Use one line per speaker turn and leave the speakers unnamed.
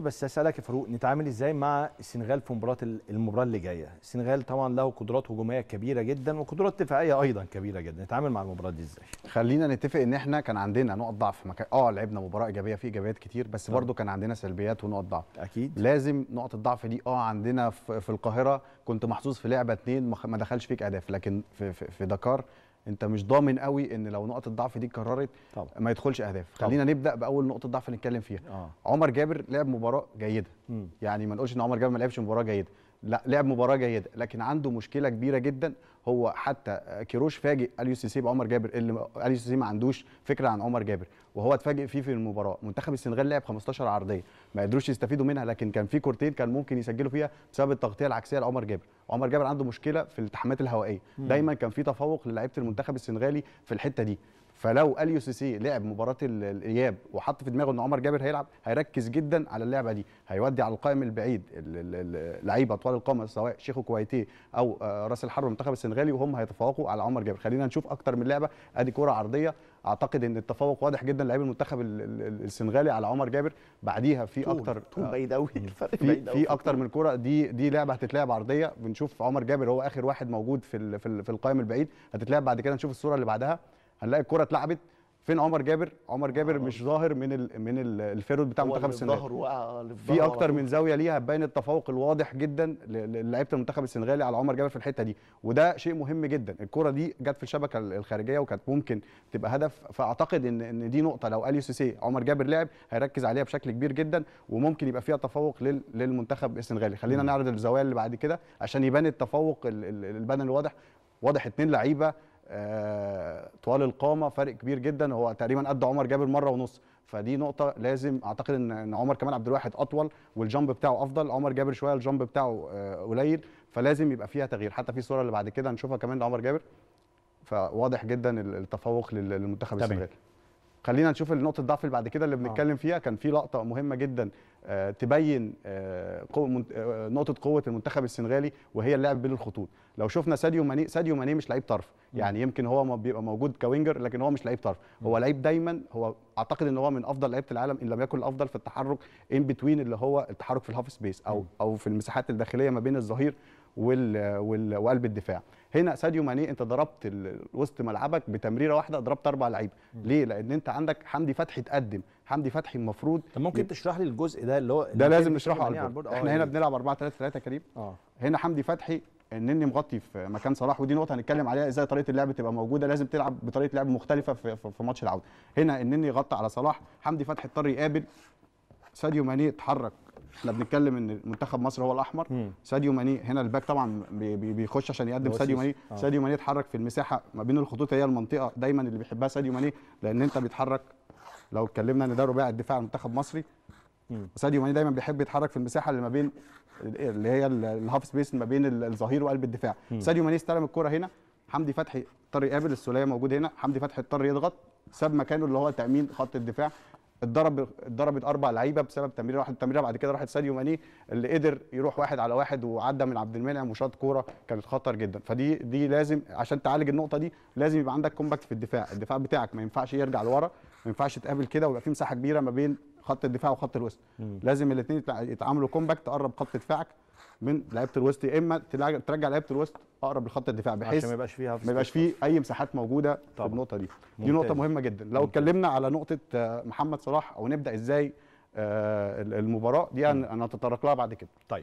بس اسالك يا فاروق نتعامل ازاي مع السنغال في مباراه المباراه اللي جايه السنغال طبعا له قدرات هجوميه كبيره جدا وقدرات دفاعيه ايضا كبيره جدا نتعامل مع المباراه دي ازاي خلينا نتفق ان احنا كان عندنا نقط ضعف مك... اه لعبنا مباراه ايجابيه في ايجابيات كتير بس طبعا. برضو كان عندنا سلبيات ونقط ضعف اكيد لازم نقط الضعف دي اه عندنا في القاهره كنت محظوظ في لعبه اتنين ما دخلش فيك اهداف لكن في, في, في دكار انت مش ضامن قوي ان لو نقطه الضعف دي اتكررت ما يدخلش اهداف طبعا. خلينا نبدا باول نقطه ضعف نتكلم فيها آه. عمر جابر لعب مباراه جيده مم. يعني ما نقولش ان عمر جابر ما لعبش مباراه جيده لا لعب مباراه جيده لكن عنده مشكله كبيره جدا هو حتى كيروش فاجئ اليو سي سي بعمر جابر اللي اليو سي سي ما عندوش فكره عن عمر جابر وهو اتفاجئ فيه في المباراه منتخب السنغال لعب 15 عرضيه ما قدروش يستفيدوا منها لكن كان في كورتين كان ممكن يسجلوا فيها بسبب التغطيه العكسيه لعمر جابر عمر جابر عنده مشكله في الالتحامات الهوائيه دايما كان في تفوق للعيبه المنتخب السنغالي في الحته دي فلو اليو سي سي لعب مباراه الاياب وحط في دماغه ان عمر جابر هيلعب هيركز جدا على اللعبه دي هيودي على القائم البعيد لعيبه طوال القامه سواء شيخو كويتي او آه، راس الحرب المنتخب السنغالي وهم هيتفوقوا على عمر جابر خلينا نشوف اكتر من لعبه ادي كره عرضيه اعتقد ان التفوق واضح جدا لعيب المنتخب السنغالي على عمر جابر بعديها في اكتر طول آه، بعيد قوي الفرق بعيد في اكتر من كره دي دي لعبه هتتلعب عرضيه بنشوف عمر جابر هو اخر واحد موجود في في القائم البعيد هتتلعب بعد كده نشوف الصوره اللي بعدها هنلاقي الكره اتلعبت فين عمر جابر عمر جابر آه. مش ظاهر من الـ من الفيرود بتاع منتخب السنغال في اكتر من زاويه ليها باين التفوق الواضح جدا للاعيبه المنتخب السنغالي على عمر جابر في الحته دي وده شيء مهم جدا الكره دي جت في الشبكه الخارجيه وكانت ممكن تبقى هدف فاعتقد ان ان دي نقطه لو اليو سي عمر جابر لعب هيركز عليها بشكل كبير جدا وممكن يبقى فيها تفوق للمنتخب السنغالي خلينا نعرض الزوايا اللي بعد كده عشان يبان التفوق البدني الواضح واضح اتنين لعيبه آه، طوال القامه فرق كبير جدا هو تقريبا قد عمر جابر مره ونص فدي نقطه لازم اعتقد ان ان عمر كمان عبد الواحد اطول والجامب بتاعه افضل عمر جابر شويه الجامب بتاعه آه، قليل فلازم يبقى فيها تغيير حتى في الصوره اللي بعد كده هنشوفها كمان لعمر جابر فواضح جدا التفوق للمنتخب السنغالي خلينا نشوف النقطة الضعف اللي بعد كده اللي آه. بنتكلم فيها كان في لقطه مهمه جدا آه، تبين آه، نقطه قوه المنتخب السنغالي وهي اللعب بين الخطوط لو شفنا ساديو ماني ساديو ماني مش لعيب طرف يعني يمكن هو بيبقى موجود كوينجر لكن هو مش لعيب طرف هو لعيب دايما هو اعتقد ان هو من افضل لعيبه العالم ان لم يكن الافضل في التحرك ان بتوين اللي هو التحرك في الهاف سبيس او او في المساحات الداخليه ما بين الظهير وقلب الدفاع هنا ساديو ماني انت ضربت وسط ملعبك بتمريره واحده ضربت اربع لعيبه ليه لان انت عندك حمدي فتحي تقدم حمدي فتحي المفروض طب ممكن تشرح لي الجزء ده اللي هو ده لازم نشرحه على البورد احنا آه، هنا بنلعب 4 3 3 كريم اه هنا حمدي فتحي النني مغطي في مكان صلاح ودي نقطه هنتكلم عليها ازاي طريقه اللعب تبقى موجوده لازم تلعب بطريقه لعب مختلفه في, في ماتش العوده هنا النني غطى على صلاح حمدي فتحي اضطر يقابل ساديو ماني اتحرك احنا بنتكلم ان منتخب مصر هو الاحمر ساديو ماني هنا الباك طبعا بيخش عشان يقدم ساديو ماني آه. ساديو ماني اتحرك في المساحه ما بين الخطوط هي المنطقه دايما اللي بيحبها ساديو ماني لان انت بيتحرك لو اتكلمنا ان ده رباعي الدفاع المنتخب مصري ساديو ماني دايما بيحب يتحرك في المساحه اللي ما بين اللي هي الهاف سبيس ما بين الظهير وقلب الدفاع ساديو ماني استلم الكره هنا حمدي فتحي اضطر يقابل السوليه موجود هنا حمدي فتحي اضطر يضغط ساب مكانه اللي هو تامين خط الدفاع اتضرب اتضربت اربع لعيبه بسبب تمريره واحد تمريره بعد كده راحت ساديو ماني اللي قدر يروح واحد على واحد وعدى من عبد المنعم وشاط كوره كانت خطر جدا فدي دي لازم عشان تعالج النقطه دي لازم يبقى عندك كومباكت في الدفاع الدفاع بتاعك ما ينفعش يرجع لورا ما ينفعش تقابل كده ويبقى في مساحه كبيره ما بين خط الدفاع وخط الوسط لازم الاثنين يتعاملوا كومباكت تقرب خط دفاعك من لعيبه الوسط يا اما ترجع لعيبه الوسط اقرب لخط الدفاع بحيث ما يبقاش فيها ما يبقاش فيه اي مساحات موجوده طبعا. في النقطه دي ممتاز. دي نقطه مهمه جدا لو اتكلمنا على نقطه آه، محمد صلاح او نبدا ازاي آه، المباراه دي انا اتطرق لها بعد كده طيب